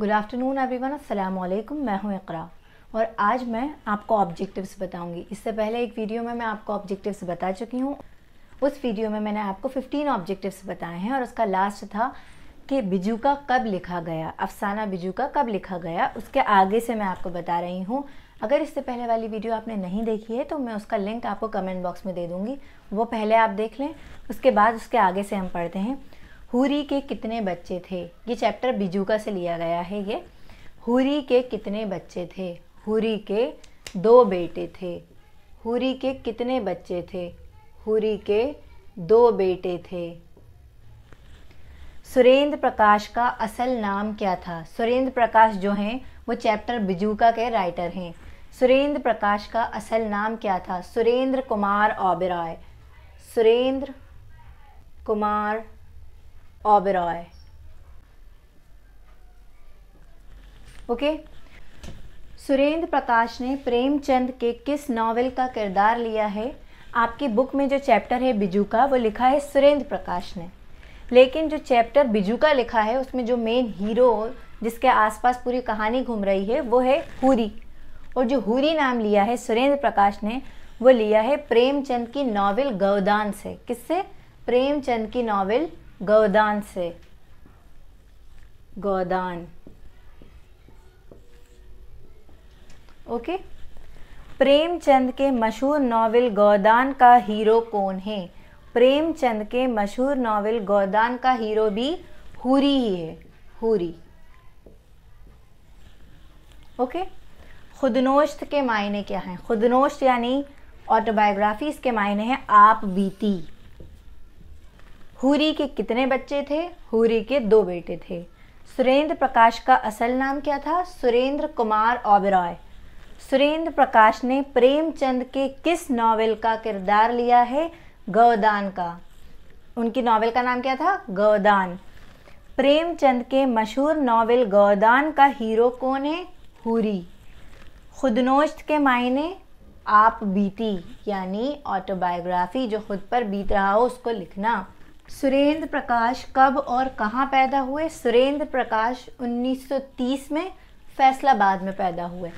good afternoon everyone अस्सलाम वालेकुम मैं हूं इकरा और आज मैं आपको ऑब्जेक्टिव्स बताऊंगी इससे पहले एक वीडियो में मैं आपको ऑब्जेक्टिव्स बता चुकी हूं उस वीडियो में मैंने आपको 15 ऑब्जेक्टिव्स बताए हैं और उसका लास्ट था कि बिजू का कब लिखा गया अफसाना बिजू का कब लिखा गया उसके आगे से मैं आपको बता रही हूँ अगर इससे पहले वाली वीडियो आपने नहीं देखी है तो मैं उसका लिंक आपको कमेंट बॉक्स में दे दूँगी वो पहले आप देख लें उसके बाद उसके आगे से हम पढ़ते हैं हुरी के कितने बच्चे थे ये चैप्टर बिजूका से लिया गया है ये हुरी के कितने बच्चे थे हुरी के दो बेटे थे हुरी के कितने बच्चे थे हुरी के दो बेटे थे सुरेंद्र प्रकाश का असल नाम क्या था सुरेंद्र प्रकाश जो हैं वो चैप्टर बिजूका के राइटर हैं सुरेंद्र प्रकाश का असल नाम क्या था सुरेंद्र कुमार ओबेरॉय सुरेंद्र कुमार ओबेरॉय ओके सुरेंद्र प्रकाश ने प्रेमचंद के किस नावल का किरदार लिया है आपकी बुक में जो चैप्टर है बिजू का वो लिखा है सुरेंद्र प्रकाश ने लेकिन जो चैप्टर बिजू का लिखा है उसमें जो मेन हीरो जिसके आसपास पूरी कहानी घूम रही है वो है हुरी और जो हुरी नाम लिया है सुरेंद्र प्रकाश ने वो लिया है प्रेमचंद की नॉवेल गौदान से किससे प्रेमचंद की नॉवेल गोदान से गोदान ओके प्रेमचंद के मशहूर नावल गोदान का हीरो कौन है प्रेमचंद के मशहूर नावल गोदान का हीरो भी हुरी ही है हुरी ओके खुदनोश्त के मायने क्या हैं खुदनोश्त यानी ऑटोबायोग्राफीज के मायने हैं आप बीती हुरी के कितने बच्चे थे हुरी के दो बेटे थे सुरेंद्र प्रकाश का असल नाम क्या था सुरेंद्र कुमार ओबरॉय सुरेंद्र प्रकाश ने प्रेमचंद के किस नावल का किरदार लिया है गौदान का उनकी नावल का नाम क्या था गौदान प्रेमचंद के मशहूर नावल गौदान का हीरो कौन है हुरी खुदनोश्त के मायने आप बीती यानी ऑटोबायोग्राफी जो खुद पर बीत रहा हो उसको लिखना सुरेंद्र प्रकाश कब और कहाँ पैदा हुए सुरेंद्र प्रकाश 1930 में फैसलाबाद में पैदा हुए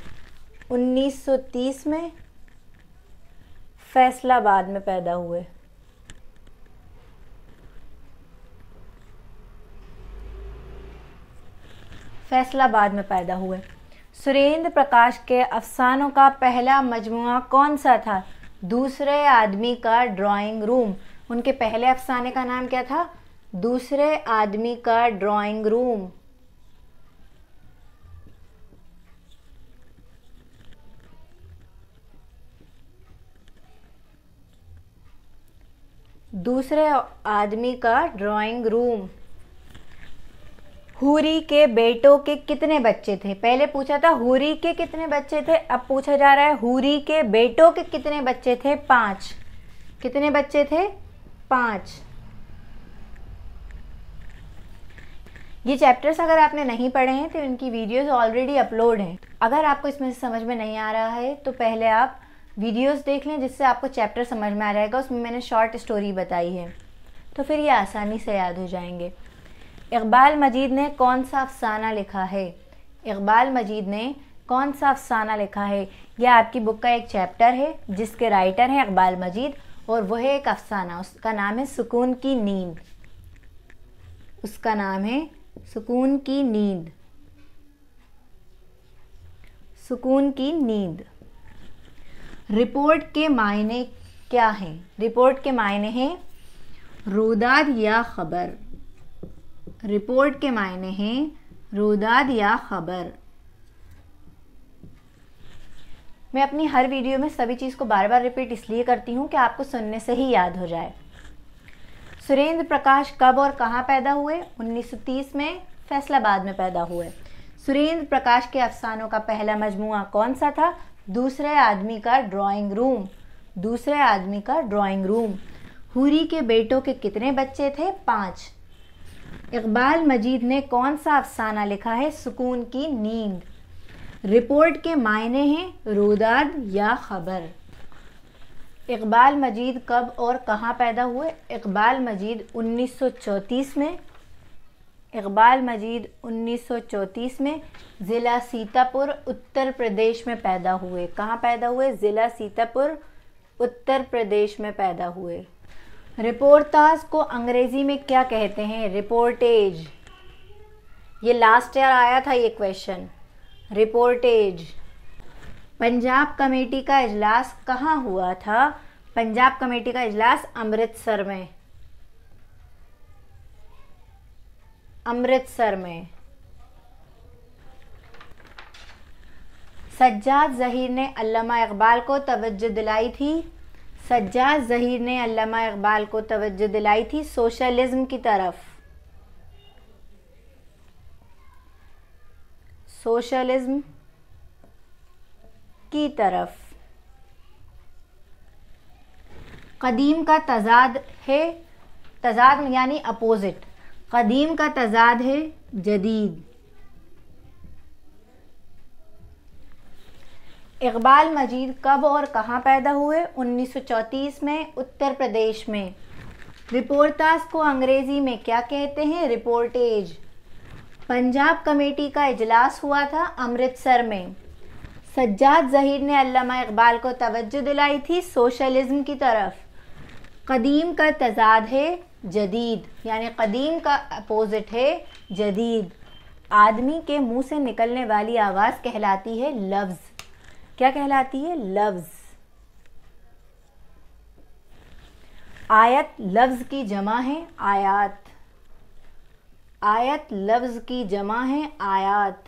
1930 में फैसलाबाद में पैदा हुए फैसलाबाद में पैदा हुए सुरेंद्र प्रकाश के अफसानों का पहला मजमु कौन सा था दूसरे आदमी का ड्राइंग रूम उनके पहले अफसाने का नाम क्या था दूसरे आदमी का ड्राइंग रूम दूसरे आदमी का ड्राइंग रूम हुरी के बेटों के कितने बच्चे थे पहले पूछा था हुरी के कितने बच्चे थे अब पूछा जा रहा है हुरी के बेटों के कितने बच्चे थे पांच कितने बच्चे थे पाँच ये चैप्टर्स अगर आपने नहीं पढ़े हैं तो इनकी वीडियोस ऑलरेडी अपलोड हैं अगर आपको इसमें से समझ में नहीं आ रहा है तो पहले आप वीडियोस देख लें जिससे आपको चैप्टर समझ में आ जाएगा उसमें मैंने शॉर्ट स्टोरी बताई है तो फिर ये आसानी से याद हो जाएंगे इकबाल मजीद ने कौन सा अफसाना लिखा है इकबाल मजीद ने कौन सा अफसाना लिखा है यह आपकी बुक का एक चैप्टर है जिसके राइटर हैं इकबाल मजीद और वह है एक अफसाना उसका नाम है सुकून की नींद उसका नाम है सुकून की नींद सुकून की नींद रिपोर्ट के मायने क्या हैं रिपोर्ट के मायने हैं रोदाद या खबर रिपोर्ट के मायने हैं रोदाद या खबर मैं अपनी हर वीडियो में सभी चीज़ को बार बार रिपीट इसलिए करती हूँ कि आपको सुनने से ही याद हो जाए सुरेंद्र प्रकाश कब और कहाँ पैदा हुए 1930 में फैसलाबाद में पैदा हुए सुरेंद्र प्रकाश के अफसानों का पहला मजमू कौन सा था दूसरे आदमी का ड्राइंग रूम दूसरे आदमी का ड्राइंग रूम हुरी के बेटों के कितने बच्चे थे पाँच इकबाल मजीद ने कौन सा अफसाना लिखा है सुकून की नींद रिपोर्ट के मायने हैं रोदाद या ख़बर इकबाल मजीद कब और कहाँ पैदा हुए इकबाल मजीद 1934 में इकबाल मजीद 1934 में ज़िला सीतापुर उत्तर प्रदेश में पैदा हुए कहाँ पैदा हुए ज़िला सीतापुर उत्तर प्रदेश में पैदा हुए रिपोर्टाज को अंग्रेज़ी में क्या कहते हैं रिपोर्टेज ये लास्ट ईयर आया था ये क्वेश्चन रिपोर्टेज पंजाब कमेटी का इजलास कहाँ हुआ था पंजाब कमेटी का इजलास अमृतसर में अमृतसर में सज्जाद जहीर ने अल्लामा इकबाल को तवज्जो दिलाई थी सज्जाद जहीर ने अल्लामा इकबाल को तवज्जो दिलाई थी सोशलिज्म की तरफ सोशलिज्म की तरफ कदीम का तजाद है तजाद यानी अपोज़िट कदीम का तजाद है जदीद इकबाल मजीद कब और कहाँ पैदा हुए 1934 में उत्तर प्रदेश में रिपोर्टास को अंग्रेज़ी में क्या कहते हैं रिपोर्टेज पंजाब कमेटी का इजलास हुआ था अमृतसर में सज्जाद जहीर ने अल्लामा इकबाल को तवज्जो दिलाई थी सोशलिज्म की तरफ कदीम का तजाद है जदीद यानी कदीम का अपोज़िट है जदीद आदमी के मुंह से निकलने वाली आवाज़ कहलाती है लफ्ज़ क्या कहलाती है लफ्ज़ आयत लफ्ज़ की जमा है आयात आयत लफ्ज़ की जमा है आयात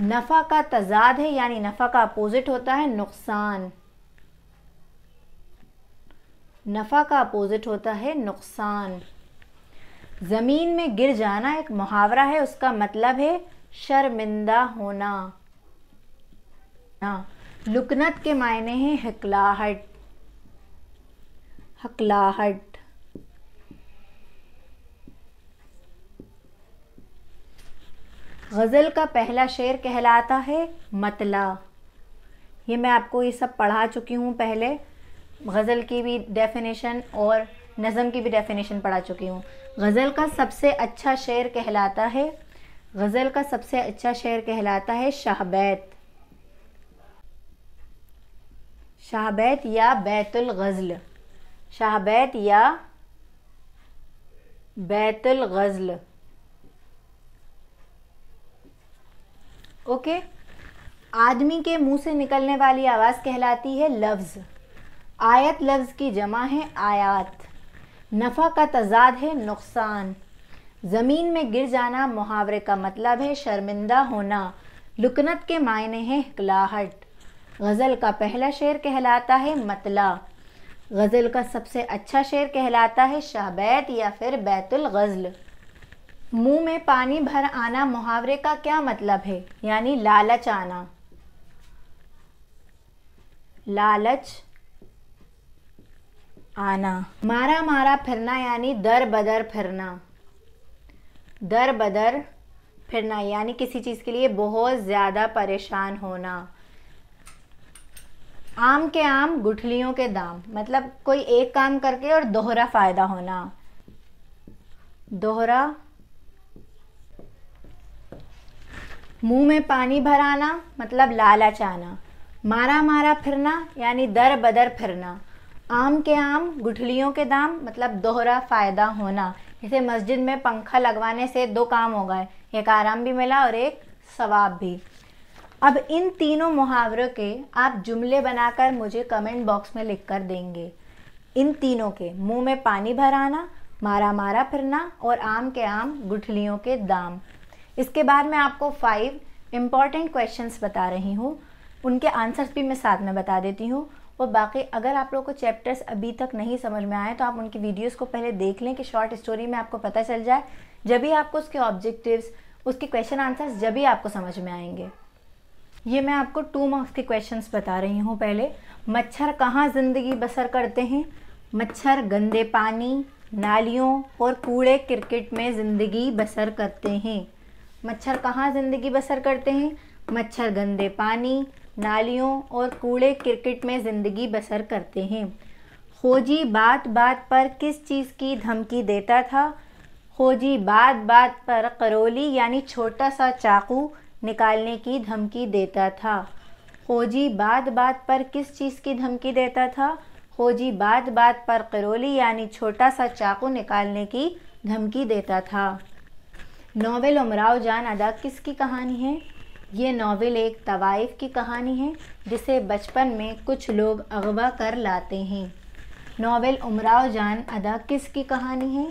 नफ़ा का तजाद है यानी नफ़ा का अपोज़िट होता है नुकसान नफ़ा का अपोज़िट होता है नुकसान ज़मीन में गिर जाना एक मुहावरा है उसका मतलब है शर्मिंदा होना ना हाँ, लुकनत के मायने हैं हकलाहट हकलाहट गज़ल का पहला शेर कहलाता है मतला ये मैं आपको ये सब पढ़ा चुकी हूँ पहले गज़ल की भी डेफिनेशन और नज़म की भी डेफिनेशन पढ़ा चुकी हूँ गज़ल का सबसे अच्छा शेर कहलाता है गज़ल का सबसे अच्छा शेर कहलाता है शाहबैत शाहबैत या बैतुल गज़ल शाहबैत या बैतुल गज़ल ओके आदमी के मुंह से निकलने वाली आवाज़ कहलाती है लफ्ज़ आयत लफ्ज़ की जमा है आयात नफ़ा का तजाद है नुकसान ज़मीन में गिर जाना मुहावरे का मतलब है शर्मिंदा होना लुकनत के मायने हैं हकलाहट गज़ल का पहला शेर कहलाता है मतला गज़ल का सबसे अच्छा शेर कहलाता है शाहबैत या फिर बैतुल गज़ल मुंह में पानी भर आना मुहावरे का क्या मतलब है यानी लालच आना लालच आना मारा मारा फिरना यानी दर बदर फिरना दर बदर फिरना यानी किसी चीज़ के लिए बहुत ज़्यादा परेशान होना आम के आम गुठलियों के दाम मतलब कोई एक काम करके और दोहरा फ़ायदा होना दोहरा मुंह में पानी भराना मतलब लालच आना मारा मारा फिरना यानी दर बदर फिरना आम के आम गुठलियों के दाम मतलब दोहरा फ़ायदा होना जैसे मस्जिद में पंखा लगवाने से दो काम हो गए एक आराम भी मिला और एक सवाब भी अब इन तीनों मुहावरों के आप जुमले बनाकर मुझे कमेंट बॉक्स में लिख कर देंगे इन तीनों के मुंह में पानी भराना मारा मारा फिरना और आम के आम गुठलियों के दाम इसके बाद मैं आपको फाइव इम्पॉर्टेंट क्वेश्चंस बता रही हूँ उनके आंसर्स भी मैं साथ में बता देती हूँ और बाकी अगर आप लोगों को चैप्टर्स अभी तक नहीं समझ में आए तो आप उनकी वीडियोस को पहले देख लें कि शॉर्ट स्टोरी में आपको पता चल जाए जब भी आपको उसके ऑब्जेक्टिव्स उसके क्वेश्चन आंसर्स जब भी आपको समझ में आएंगे ये मैं आपको टू मार्क्स के क्वेश्चन बता रही हूँ पहले मच्छर कहाँ ज़िंदगी बसर करते हैं मच्छर गंदे पानी नालियों और कूड़े क्रिकेट में ज़िंदगी बसर करते हैं मच्छर कहाँ ज़िंदगी बसर करते हैं मच्छर गंदे पानी नालियों और कूड़े क्रिकेट में ज़िंदगी बसर करते हैं खोजी बात बात पर किस चीज़ की धमकी देता था खोजी बात बात पर करोली यानी छोटा सा चाकू निकालने की धमकी देता था खोजी बात बात पर किस चीज़ की धमकी देता था खोजी बात बात पर करोली यानी छोटा सा चाकू निकालने की धमकी देता था नावल उमराव जान अदा किसकी कहानी है ये नावल एक तवाइफ की कहानी है जिसे बचपन में कुछ लोग अगवा कर लाते हैं नावल उमराव जान अदा किसकी कहानी है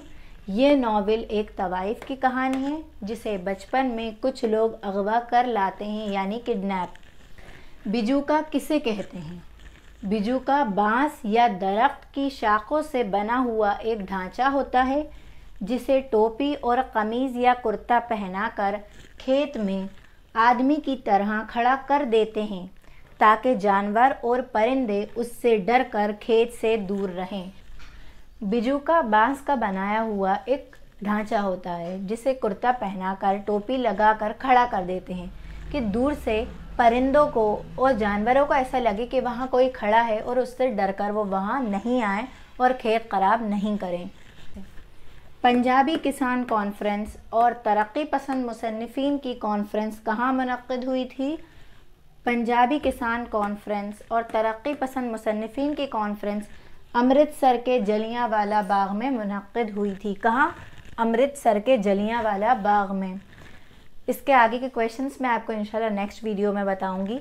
ये नावल एक तवाइफ की कहानी है जिसे बचपन में कुछ लोग अगवा कर लाते हैं यानी किडनैप का किसे कहते हैं बिजू का बांस या दरख्त की शाखों से बना हुआ एक ढांचा होता है जिसे टोपी और कमीज़ या कुर्ता पहनाकर खेत में आदमी की तरह खड़ा कर देते हैं ताकि जानवर और परिंदे उससे डर कर खेत से दूर रहें बिजू का बांस का बनाया हुआ एक ढांचा होता है जिसे कुर्ता पहनाकर टोपी लगाकर खड़ा कर देते हैं कि दूर से परिंदों को और जानवरों को ऐसा लगे कि वहाँ कोई खड़ा है और उससे डर कर वो वहाँ नहीं आए और खेत खराब नहीं करें पंजाबी किसान कॉन्फ्रेंस और तरक्की पसंद मुसनफिन की कॉन्फ्रेंस कहाँ मनद हुई थी पंजाबी किसान कॉन्फ्रेंस और तरक्की पसंद मुसनफिन की कॉन्फ्रेंस अमृतसर के जलियाँ वाला बाग में मनद हुई थी कहाँ अमृतसर के जलियाँ वाला बाग में इसके आगे के क्वेश्चंस मैं आपको इंशाल्लाह नेक्स्ट वीडियो में बताऊंगी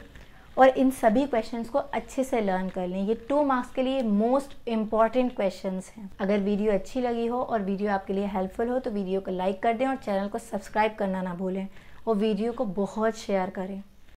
और इन सभी क्वेश्चंस को अच्छे से लर्न कर लें ये टू मार्क्स के लिए मोस्ट इंपॉर्टेंट क्वेश्चंस हैं अगर वीडियो अच्छी लगी हो और वीडियो आपके लिए हेल्पफुल हो तो वीडियो को लाइक कर दें और चैनल को सब्सक्राइब करना ना भूलें और वीडियो को बहुत शेयर करें